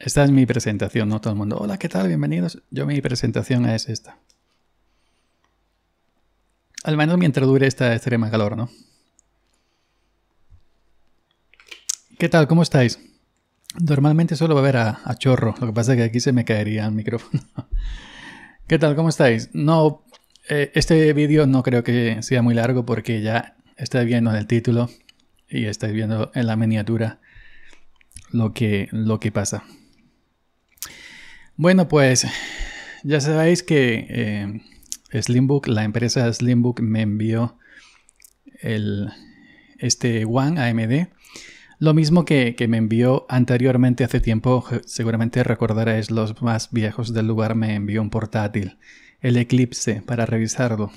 Esta es mi presentación, no todo el mundo. Hola, ¿qué tal? Bienvenidos. Yo mi presentación es esta. Al menos mientras dure esta extrema calor, ¿no? ¿Qué tal? ¿Cómo estáis? Normalmente solo va a, a chorro, lo que pasa es que aquí se me caería el micrófono. ¿Qué tal? ¿Cómo estáis? No, eh, este vídeo no creo que sea muy largo porque ya estáis viendo en el título y estáis viendo en la miniatura lo que, lo que pasa. Bueno, pues ya sabéis que eh, Slimbook, la empresa Slimbook me envió el, este One AMD. Lo mismo que, que, me envió anteriormente hace tiempo, seguramente recordaréis los más viejos del lugar, me envió un portátil, el Eclipse, para revisarlo.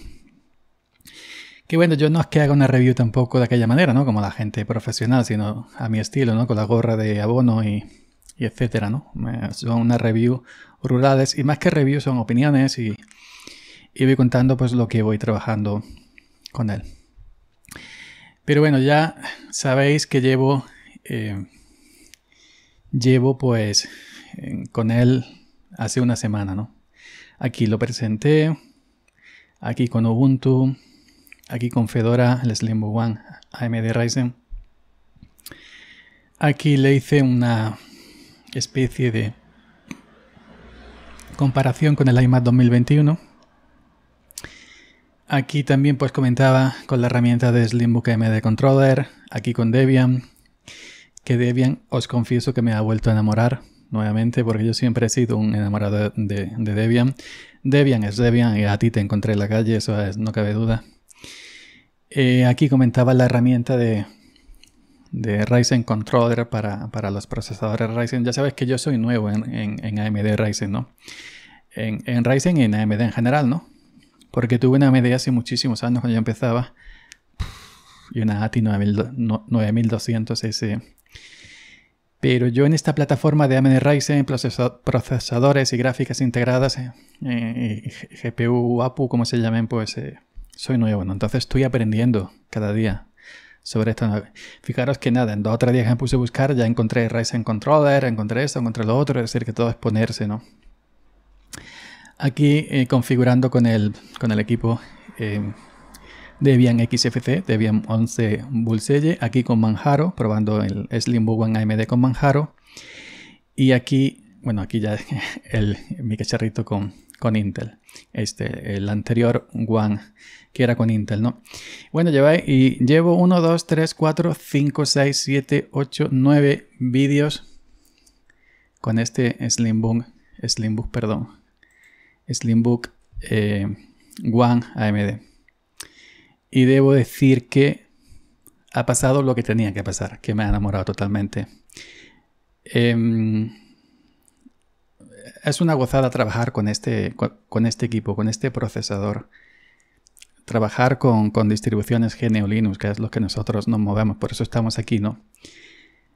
Que bueno, yo no es que haga una review tampoco de aquella manera, ¿no? Como la gente profesional, sino a mi estilo, ¿no? Con la gorra de abono y etcétera, ¿no? Son unas reviews rurales y más que reviews son opiniones y, voy contando pues lo que voy trabajando con él. Pero bueno, ya sabéis que llevo, eh, llevo pues con él hace una semana, ¿no? Aquí lo presenté, aquí con Ubuntu, aquí con Fedora, el Slimbo One, AMD Ryzen. Aquí le hice una especie de comparación con el iMac 2021. Aquí también pues comentaba con la herramienta de Slimbook MD Controller, aquí con Debian, que Debian os confieso que me ha vuelto a enamorar nuevamente porque yo siempre he sido un enamorado de, Debian. Debian es Debian y a ti te encontré en la calle, eso es, no cabe duda. Eh, aquí comentaba la herramienta de de Ryzen Controller para, los procesadores Ryzen. Ya sabes que yo soy nuevo en, en, AMD Ryzen, ¿no? En, en, Ryzen y en AMD en general, ¿no? Porque tuve una AMD hace muchísimos años cuando yo empezaba y una ATI 9200 S. Pero yo en esta plataforma de AMD Ryzen, procesadores y gráficas integradas, eh, eh, GPU, APU, como se llamen, pues eh, soy nuevo, ¿no? Entonces estoy aprendiendo cada día sobre nave. Fijaros que nada, en dos o tres días me puse a buscar ya encontré Ryzen Controller, encontré esto, encontré lo otro, es decir, que todo es ponerse, ¿no? Aquí eh, configurando con el, con el equipo eh, Debian XFC, Debian 11 Bullseye, aquí con Manjaro, probando el Slim en AMD con Manjaro. Y aquí, bueno, aquí ya el, mi cacharrito con, con Intel. Este, el anterior One, que era con Intel, ¿no? Bueno, lleváis y llevo 1, 2, 3, 4, 5, 6, 7, 8, 9 vídeos con este Slimbook, Slimbook, perdón, Slimbook eh, One AMD. Y debo decir que ha pasado lo que tenía que pasar, que me ha enamorado totalmente. Em, es una gozada trabajar con este, con, este equipo, con este procesador. Trabajar con, distribuciones GNU Linux, que es lo que nosotros nos movemos, por eso estamos aquí, ¿no?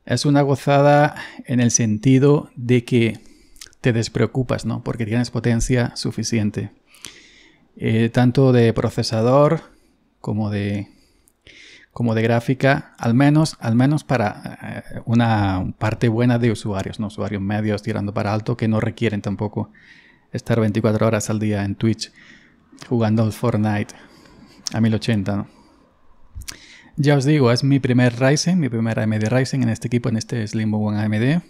Es una gozada en el sentido de que te despreocupas, ¿no? Porque tienes potencia suficiente. Eh, tanto de procesador como de como de gráfica, al menos, al menos para eh, una parte buena de usuarios, ¿no? usuarios medios tirando para alto que no requieren tampoco estar 24 horas al día en Twitch jugando Fortnite a 1080. Ya os digo, es mi primer Ryzen, mi primer AMD Ryzen en este equipo, en este Slimbo One AMD.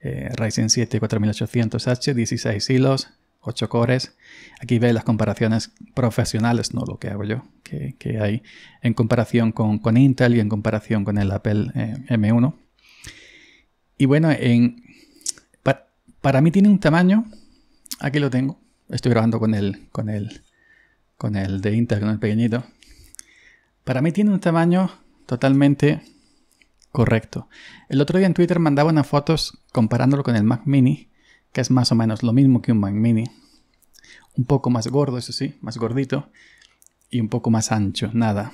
Eh, Ryzen 7 4800H, 16 hilos, 8 cores. Aquí ve las comparaciones profesionales, no lo que hago yo, que, hay en comparación con, Intel y en comparación con el Apple eh, M1. Y bueno, en, para mí tiene un tamaño, aquí lo tengo, estoy grabando con el, con el, con el de Intel, con el pequeñito. Para mí tiene un tamaño totalmente correcto. El otro día en Twitter mandaba unas fotos comparándolo con el Mac Mini que es más o menos lo mismo que un Mac Mini. Un poco más gordo, eso sí, más gordito. Y un poco más ancho, nada.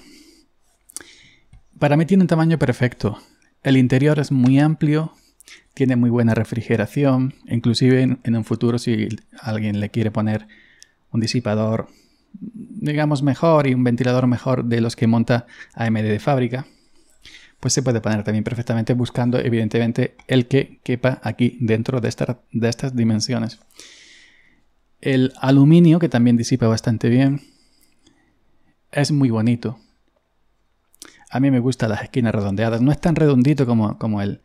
Para mí tiene un tamaño perfecto. El interior es muy amplio, tiene muy buena refrigeración. Inclusive en, en un futuro si alguien le quiere poner un disipador, digamos, mejor y un ventilador mejor de los que monta AMD de fábrica, pues se puede poner también perfectamente buscando evidentemente el que quepa aquí dentro de, de estas dimensiones. El aluminio, que también disipa bastante bien, es muy bonito. A mí me gustan las esquinas redondeadas. No es tan redondito como, como el...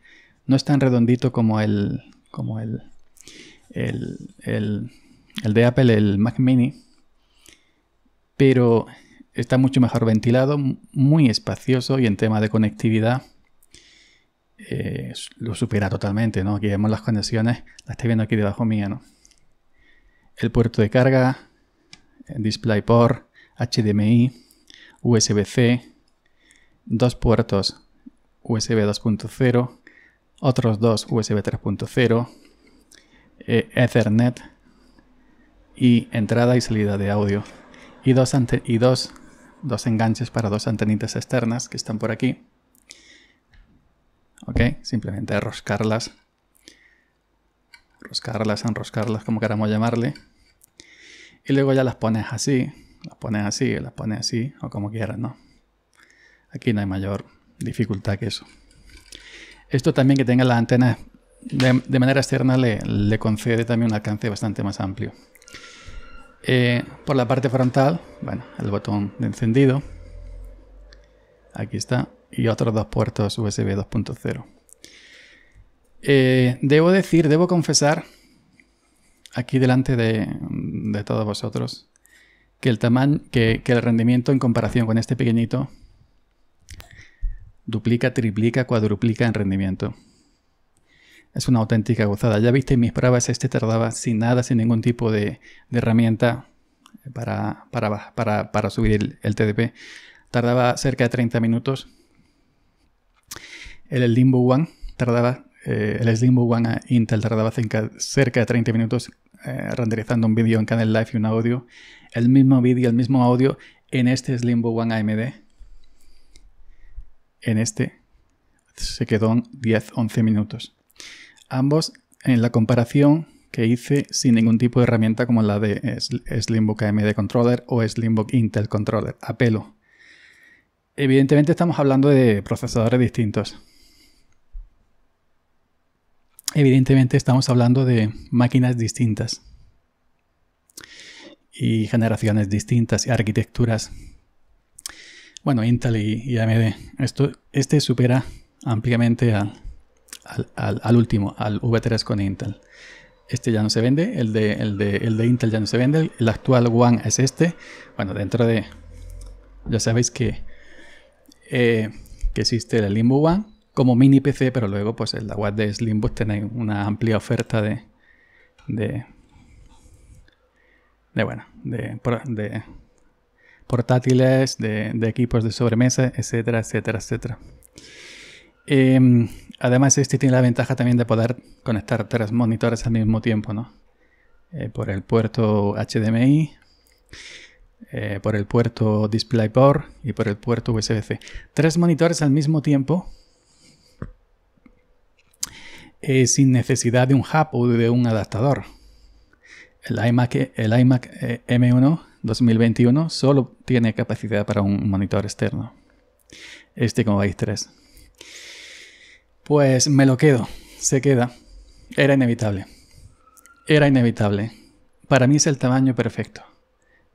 No es tan redondito como el... Como el, el, el, el de Apple, el Mac Mini. Pero está mucho mejor ventilado, muy espacioso y en tema de conectividad eh, lo supera totalmente, ¿no? Aquí vemos las conexiones, las estoy viendo aquí debajo mía, ¿no? El puerto de carga, eh, DisplayPort, HDMI, USB-C, dos puertos USB 2.0, otros dos USB 3.0, eh, Ethernet y entrada y salida de audio y dos, y dos dos enganches para dos antenitas externas que están por aquí. ¿Ok? Simplemente arroscarlas, arroscarlas, enroscarlas, como queramos llamarle. Y luego ya las pones así, las pones así, las pones así, o como quieras, ¿no? Aquí no hay mayor dificultad que eso. Esto también que tenga las antenas de, manera externa le, le concede también un alcance bastante más amplio. Eh, por la parte frontal, bueno, el botón de encendido. Aquí está. Y otros dos puertos USB 2.0. Eh, debo decir, debo confesar, aquí delante de, todos vosotros, que el tamaño, que, que el rendimiento en comparación con este pequeñito duplica, triplica, cuadruplica en rendimiento es una auténtica gozada. Ya viste mis pruebas, este tardaba sin nada, sin ningún tipo de, herramienta para, para, subir el, TDP. Tardaba cerca de 30 minutos. El, One tardaba, eh, el Slimbo One a Intel tardaba cerca, de 30 minutos eh, renderizando un vídeo en Canal Live y un audio. El mismo vídeo, el mismo audio en este Slimbo One AMD. En este se quedó en 10-11 minutos. Ambos en la comparación que hice sin ningún tipo de herramienta como la de Slimbook AMD Controller o Slimbook Intel Controller, a pelo. Evidentemente estamos hablando de procesadores distintos. Evidentemente estamos hablando de máquinas distintas. Y generaciones distintas y arquitecturas. Bueno, Intel y, AMD. Esto, este supera ampliamente a al, último, al V3 con Intel. Este ya no se vende, el de, Intel ya no se vende, el actual One es este. Bueno, dentro de... Ya sabéis que, eh, que existe el Limbo One como mini PC, pero luego pues en la web de Slimbus tiene una amplia oferta de... de de bueno, de, de portátiles, de, de, equipos de sobremesa, etcétera, etcétera, etcétera. Em, además este tiene la ventaja también de poder conectar tres monitores al mismo tiempo, ¿no? Eh, por el puerto HDMI, eh, por el puerto DisplayPort y por el puerto USB-C. Tres monitores al mismo tiempo eh, sin necesidad de un hub o de un adaptador. El iMac, el iMac M1 2021 solo tiene capacidad para un monitor externo. Este, como veis, tres. Pues me lo quedo, se queda. Era inevitable. Era inevitable. Para mí es el tamaño perfecto.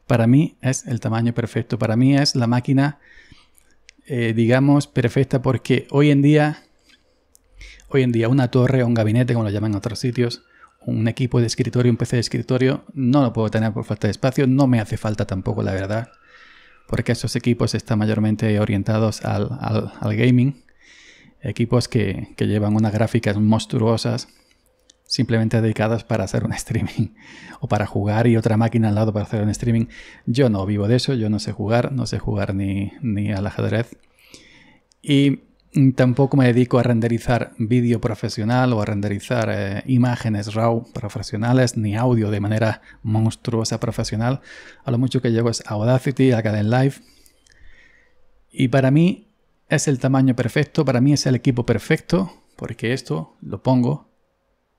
Para mí es el tamaño perfecto. Para mí es la máquina, eh, digamos, perfecta porque hoy en día, hoy en día una torre o un gabinete, como lo llaman en otros sitios, un equipo de escritorio, un PC de escritorio, no lo puedo tener por falta de espacio. No me hace falta tampoco, la verdad porque esos equipos están mayormente orientados al, gaming equipos que, llevan unas gráficas monstruosas simplemente dedicadas para hacer un streaming o para jugar y otra máquina al lado para hacer un streaming. Yo no vivo de eso, yo no sé jugar, no sé jugar ni, al ajedrez. Y tampoco me dedico a renderizar vídeo profesional o a renderizar eh, imágenes RAW profesionales ni audio de manera monstruosa profesional. A lo mucho que llego es Audacity, a Live. Y para mí es el tamaño perfecto, para mí es el equipo perfecto, porque esto lo pongo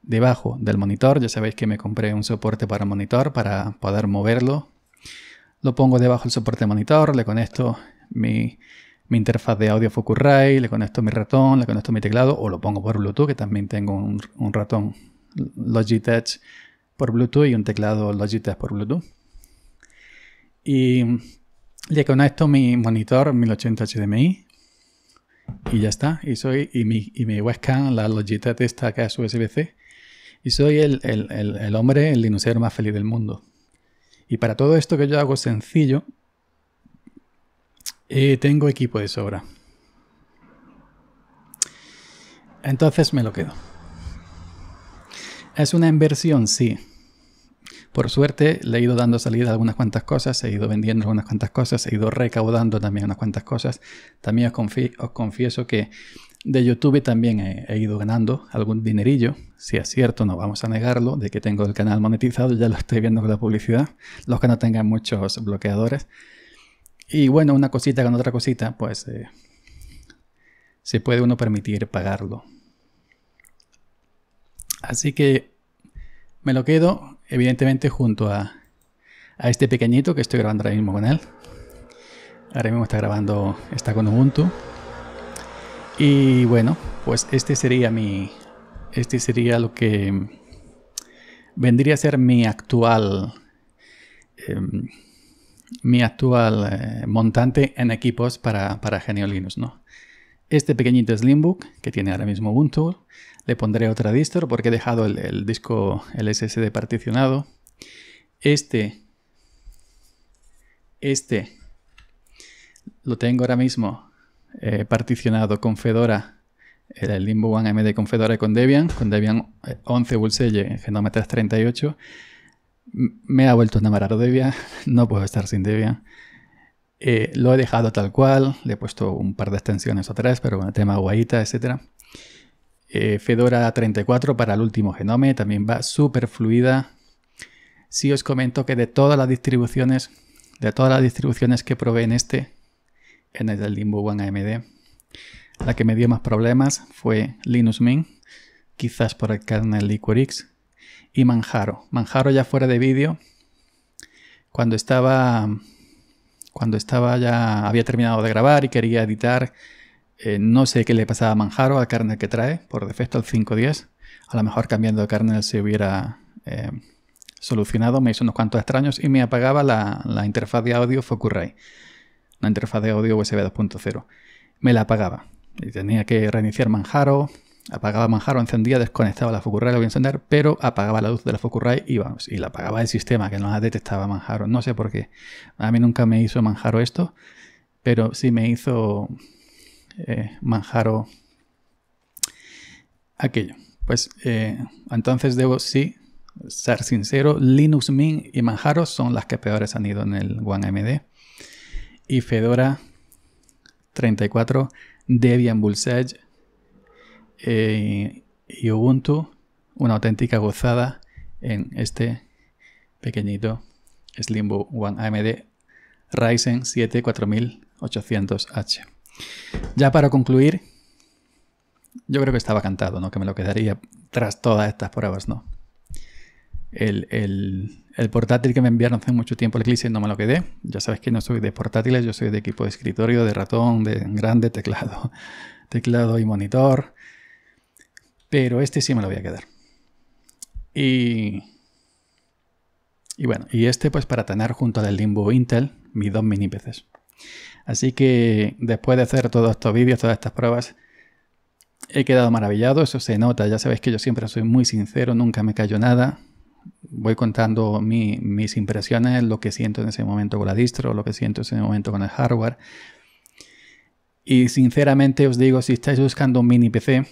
debajo del monitor. Ya sabéis que me compré un soporte para monitor para poder moverlo. Lo pongo debajo del soporte monitor, le conecto mi, interfaz de audio Focusrite, le conecto mi ratón, le conecto mi teclado o lo pongo por Bluetooth, que también tengo un, un ratón Logitech por Bluetooth y un teclado Logitech por Bluetooth. Y le conecto mi monitor 1080 HDMI y ya está. Y soy y mi, y webcam, la Logitech esta acá su USB-C. Y soy el, hombre, el linuxero más feliz del mundo. Y para todo esto que yo hago sencillo, eh, tengo equipo de sobra. Entonces me lo quedo. ¿Es una inversión? Sí. Por suerte, le he ido dando salida a algunas cuantas cosas, he ido vendiendo algunas cuantas cosas, he ido recaudando también unas cuantas cosas. También os, confieso que de YouTube también he, ido ganando algún dinerillo. Si es cierto, no vamos a negarlo, de que tengo el canal monetizado, ya lo estoy viendo con la publicidad, los que no tengan muchos bloqueadores. Y bueno, una cosita con otra cosita, pues eh, se puede uno permitir pagarlo. Así que me lo quedo, evidentemente junto a, a este pequeñito que estoy grabando ahora mismo con él. Ahora mismo está grabando, está con Ubuntu. Y bueno, pues este sería mi, este sería lo que mm, vendría a ser mi actual, em, mi actual eh, montante en equipos para, para Linux, ¿no? Este pequeñito Slimbook que tiene ahora mismo Ubuntu, le pondré otra distro porque he dejado el, disco LSD particionado. Este, este, lo tengo ahora mismo eh, particionado con Fedora, el Limbo One MD con Fedora y con Debian, con Debian 11 eh, Bullseye, Genome 38, Me ha vuelto a enamorar Debian, no puedo estar sin Debian. Eh, lo he dejado tal cual, le he puesto un par de extensiones atrás, pero bueno, tema guaita, etc. Eh, Fedora 34 para el último genome también va súper fluida. Si os comento que de todas las distribuciones, de todas las distribuciones que en este, en el del Limbo One AMD, la que me dio más problemas fue Linux Mint, quizás por el kernel Liquorix, y Manjaro. Manjaro ya fuera de vídeo, cuando estaba, cuando estaba ya, había terminado de grabar y quería editar eh, no sé qué le pasaba a Manjaro, a la carne que trae, por defecto, el 510. A lo mejor cambiando de carne se hubiera eh, solucionado. Me hizo unos cuantos extraños y me apagaba la, interfaz de audio Focusrite. La interfaz de audio USB 2.0. Me la apagaba. Y tenía que reiniciar Manjaro, apagaba Manjaro, encendía, desconectaba la Focusrite, lo voy a encender, pero apagaba la luz de la Focusrite y, vamos, y la apagaba el sistema que no la detectaba Manjaro. No sé por qué. A mí nunca me hizo Manjaro esto, pero sí me hizo eh, Manjaro aquello. Pues eh, entonces debo sí ser sincero, Linux Mint y Manjaro son las que peores han ido en el OneMD. Y Fedora 34, Debian Bullseye eh, y Ubuntu, una auténtica gozada en este pequeñito Slimbo One AMD Ryzen 7 4800H. Ya para concluir, yo creo que estaba cantado, ¿no? Que me lo quedaría tras todas estas pruebas, ¿no? El, portátil que me enviaron hace mucho tiempo, el Eclipse no me lo quedé. Ya sabes que no soy de portátiles, yo soy de equipo de escritorio, de ratón, de grande teclado, teclado y monitor. Pero este sí me lo voy a quedar. Y, y bueno, y este pues para tener junto al Limbo Intel mis dos mini PCs. Así que después de hacer todos estos vídeos, todas estas pruebas, he quedado maravillado, eso se nota, ya sabéis que yo siempre soy muy sincero, nunca me callo nada. Voy contando mis impresiones, lo que siento en ese momento con la distro, lo que siento en ese momento con el hardware. Y sinceramente os digo, si estáis buscando un mini PC,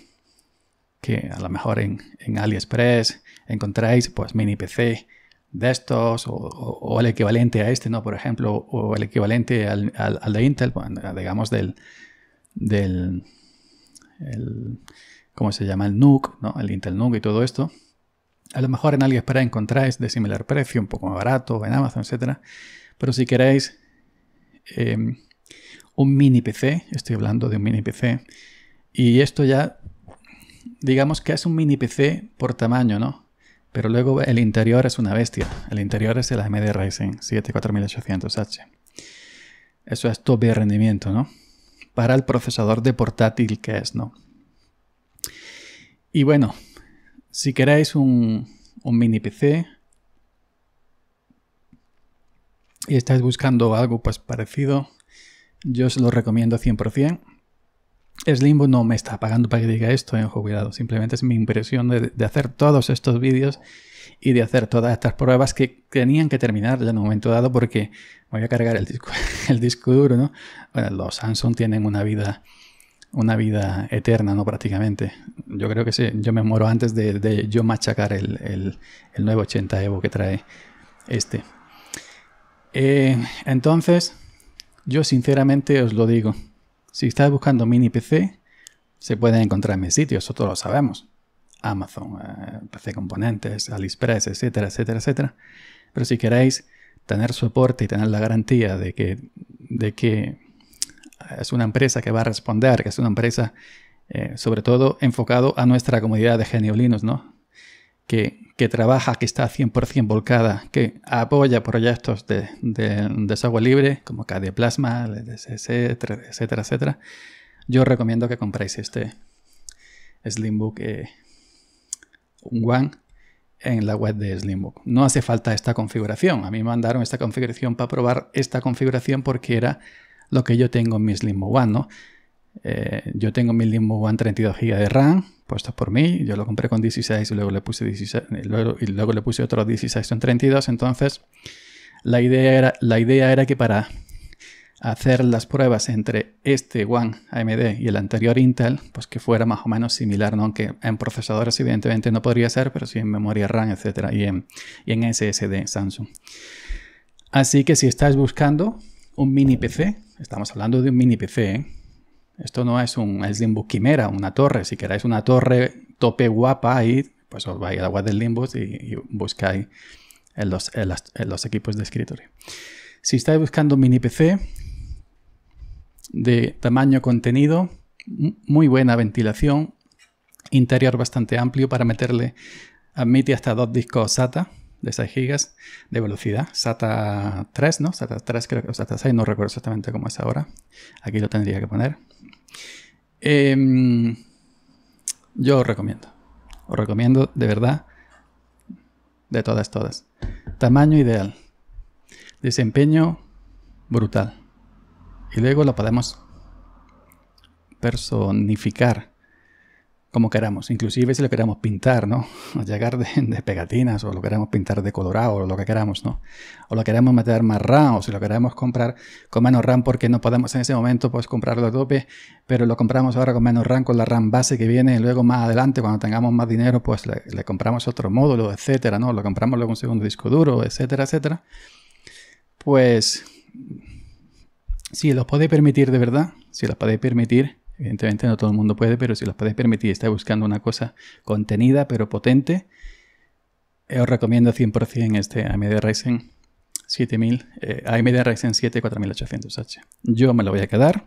que a lo mejor en, en AliExpress encontráis pues mini PC de estos o, el equivalente a este, ¿no? Por ejemplo, o el equivalente al, de Intel, digamos del, del ¿cómo se llama? El NUC, ¿no? El Intel NUC y todo esto. A lo mejor en AliExpress encontráis de similar precio, un poco más barato, en Amazon, etc. Pero si queréis eh, un mini PC, estoy hablando de un mini PC, y esto ya, digamos que es un mini PC por tamaño, ¿no? Pero luego el interior es una bestia. El interior es el AMD Ryzen 7 4800H. Eso es top de rendimiento, ¿no? Para el procesador de portátil que es, ¿no? Y bueno, si queréis un, mini PC y estáis buscando algo pues parecido, yo os lo recomiendo 100%. Slimbo no me está pagando para que diga esto, eh, ojo, cuidado. Simplemente es mi impresión de, hacer todos estos vídeos y de hacer todas estas pruebas que tenían que terminar ya en un momento dado porque voy a cargar el disco, el disco duro, ¿no? Bueno, los Samsung tienen una vida una vida eterna, ¿no? Prácticamente. Yo creo que sí, yo me muero antes de, yo machacar el, el, el 980 Evo que trae este. Eh, entonces, yo sinceramente os lo digo. Si estás buscando mini PC, se pueden encontrar en mis sitios, eso lo sabemos. Amazon, eh, PC Componentes, AliExpress, etcétera, etcétera, etcétera. Pero si queréis tener soporte y tener la garantía de que, de que eh, es una empresa que va a responder, que es una empresa eh, sobre todo enfocado a nuestra comunidad de Genio ¿no? que, trabaja, que está 100% volcada, que apoya proyectos de, desagüe libre como KDE Plasma, etc. etcétera, etcétera, yo recomiendo que compréis este Slimbook eh, One en la web de Slimbook. No hace falta esta configuración. A mí me mandaron esta configuración para probar esta configuración porque era lo que yo tengo en mi Slimbook One, ¿no? Eh, yo tengo mi Limbo One 32 GB de RAM, puesto por mí. Yo lo compré con 16 y luego le puse, 16, y luego, le puse otro 16 en 32. Entonces, la idea, era, la idea era que para hacer las pruebas entre este One AMD y el anterior Intel, pues que fuera más o menos similar, aunque en procesadores evidentemente no podría ser, pero sí en memoria RAM, etcétera, y en, y en SSD Samsung. Así que si estáis buscando un mini PC, estamos hablando de un mini PC, ¿eh? Esto no es un es Quimera, una torre. Si queráis una torre tope guapa ahí, pues os vais a la web del Limbus y, buscáis en los, equipos de escritorio. Si estáis buscando mini PC de tamaño contenido, muy buena ventilación, interior bastante amplio para meterle, admite hasta dos discos SATA de 6 GB de velocidad, SATA 3, ¿no? SATA 3 creo que, SATA 6, no recuerdo exactamente cómo es ahora, aquí lo tendría que poner, Em, yo os recomiendo. Os recomiendo, de verdad, de todas, todas. Tamaño ideal. Desempeño brutal. Y luego lo podemos personificar como queramos, inclusive si lo queremos pintar, ¿no? llegar de, pegatinas, o lo queremos pintar de colorado, o lo que queramos, ¿no? O lo queremos meter más RAM, o si lo queremos comprar con menos RAM, porque no podemos en ese momento pues comprarlo a tope, pero lo compramos ahora con menos RAM, con la RAM base que viene, y luego más adelante, cuando tengamos más dinero, pues le, le compramos otro módulo, etcétera, ¿no? Lo compramos luego un segundo disco duro, etcétera, etcétera. Pues, si lo podéis permitir de verdad, si los podéis permitir, Evidentemente no todo el mundo puede, pero si los podéis permitir, y estáis buscando una cosa contenida pero potente, eh, os recomiendo 100% este AMD Ryzen 7000, eh, AMD Ryzen 7 4800H. Yo me lo voy a quedar.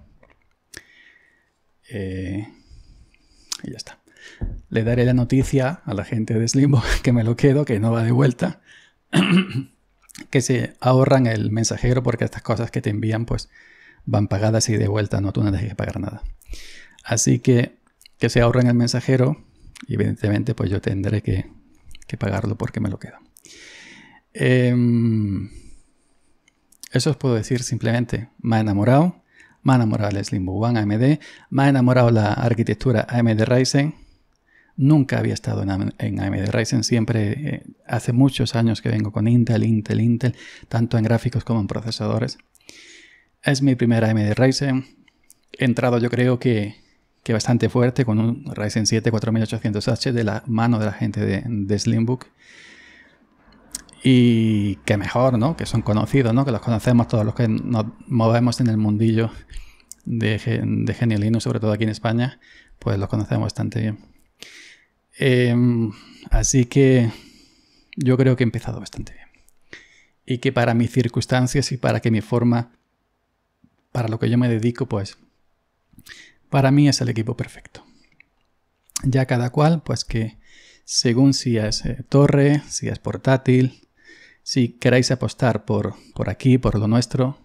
Eh, y ya está. Le daré la noticia a la gente de Slimbo que me lo quedo, que no va de vuelta. que se ahorran el mensajero porque estas cosas que te envían, pues van pagadas y de vuelta, no tú no dejes que pagar nada. Así que que se ahorren el mensajero evidentemente pues yo tendré que, pagarlo porque me lo quedo. Em, eso os puedo decir simplemente, me ha enamorado, me ha enamorado el Slimbo One AMD, me ha enamorado la arquitectura AMD Ryzen, Nunca había estado en, AMD Ryzen, siempre eh, hace muchos años que vengo con Intel, Intel, Intel, tanto en gráficos como en procesadores. Es mi primera AMD Ryzen. entrado yo creo que, bastante fuerte con un Ryzen 7 4800H de la mano de la gente de, de Slimbook. Y que mejor, ¿no? Que son conocidos, ¿no? Que los conocemos todos los que nos movemos en el mundillo de, de Genio sobre todo aquí en España, pues los conocemos bastante bien. Em, así que yo creo que he empezado bastante bien. Y que para mis circunstancias y para que mi forma para lo que yo me dedico, pues para mí es el equipo perfecto. Ya cada cual, pues que según si es eh, torre, si es portátil, si queréis apostar por, por aquí, por lo nuestro,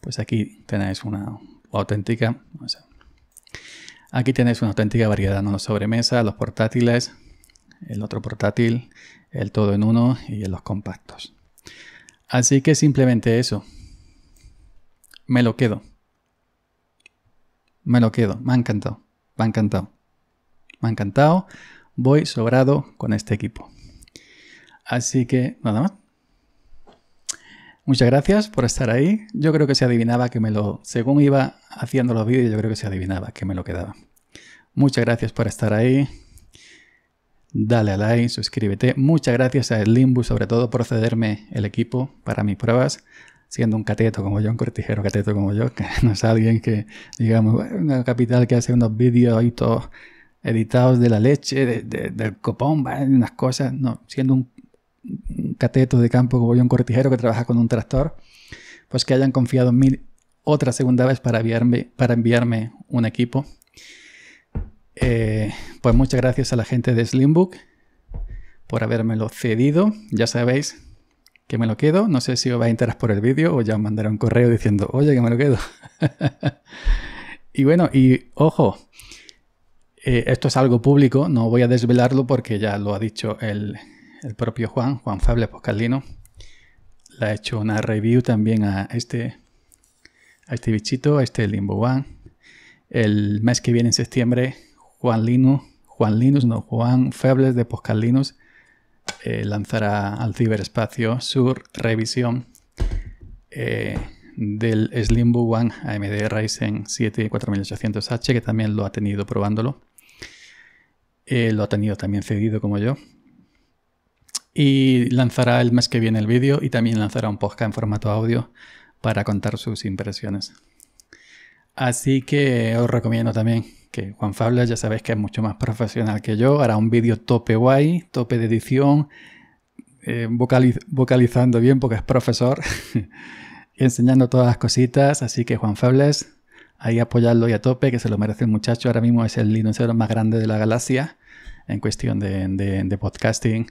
pues aquí tenéis una auténtica... aquí tenéis una auténtica variedad, ¿no? Los sobremesa los portátiles, el otro portátil, el todo en uno y los compactos. Así que simplemente eso, me lo quedo. Me lo quedo. Me ha encantado. Me ha encantado. Me ha encantado. Voy sobrado con este equipo. Así que nada más. Muchas gracias por estar ahí. Yo creo que se adivinaba que me lo, según iba haciendo los vídeos, yo creo que se adivinaba que me lo quedaba. Muchas gracias por estar ahí. Dale a like, suscríbete. Muchas gracias a Limbus, sobre todo por cederme el equipo para mis pruebas siendo un cateto como yo, un cortijero cateto como yo, que no es alguien que, digamos, una capital que hace unos vídeos todos editados de la leche, del copón, unas cosas, no, siendo un, cateto de campo como yo, un cortijero que trabaja con un tractor, pues que hayan confiado en mí otra segunda vez para enviarme, para enviarme un equipo. Eh, pues muchas gracias a la gente de Slimbook por habérmelo cedido. Ya sabéis, que me lo quedo. No sé si os vais a enterar por el vídeo o ya os mandaré un correo diciendo, oye, que me lo quedo. y bueno, y ojo, eh, esto es algo público, no voy a desvelarlo porque ya lo ha dicho el, propio Juan, Juan Fable Poscalino. Le ha hecho una review también a este, a este bichito, a este Limbo One. El mes que viene, en septiembre, Juan Linux, Juan Linus, no, Juan Febles de Poscalinus. Eh, lanzará al ciberespacio su revisión eh, del Slimbook One AMD Ryzen 7 4800H, que también lo ha tenido probándolo. Eh, lo ha tenido también cedido como yo. Y lanzará el mes que viene el vídeo y también lanzará un podcast en formato audio para contar sus impresiones. Así que os recomiendo también que Juan Fables, ya sabéis que es mucho más profesional que yo, hará un vídeo tope guay, tope de edición, eh, vocalizando bien porque es profesor enseñando todas las cositas. Así que Juan Fables, ahí apoyarlo y a tope, que se lo merece el muchacho. Ahora mismo es el dinosaurio más grande de la galaxia en cuestión de, podcasting.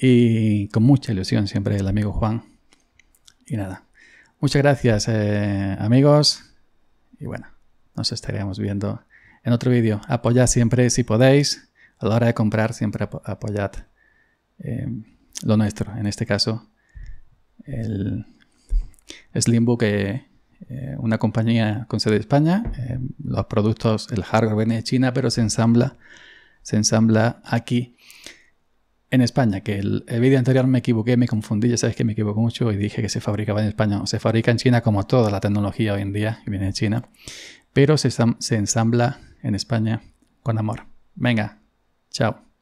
Y con mucha ilusión siempre el amigo Juan. Y nada. Muchas gracias, eh, amigos. Y bueno, nos estaremos viendo en otro vídeo. Apoyad siempre si podéis. A la hora de comprar, siempre apoyad eh, lo nuestro. En este caso, el Slimbook, eh, eh una compañía con sede de España. Eh, los productos, el hardware viene de China, pero se ensambla, se ensambla aquí en España, que el, vídeo anterior me equivoqué, me confundí, ya sabes que me equivoco mucho y dije que se fabricaba en España. se fabrica en China como toda la tecnología hoy en día, viene de China, pero se ensambla en España con amor. Venga, chao.